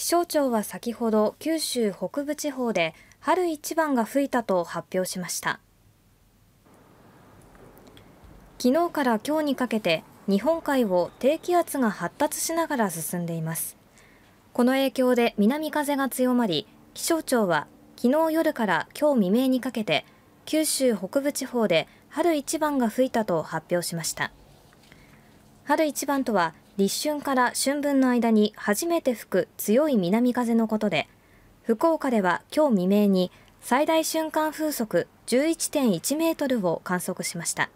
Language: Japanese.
気象庁は先ほど九州北部地方で春一番が吹いたと発表しました昨日から今日にかけて日本海を低気圧が発達しながら進んでいますこの影響で南風が強まり気象庁は昨日夜から今日未明にかけて九州北部地方で春一番が吹いたと発表しました春一番とは立春から春分の間に初めて吹く強い南風のことで、福岡では今日未明に最大瞬間風速11.1メートルを観測しました。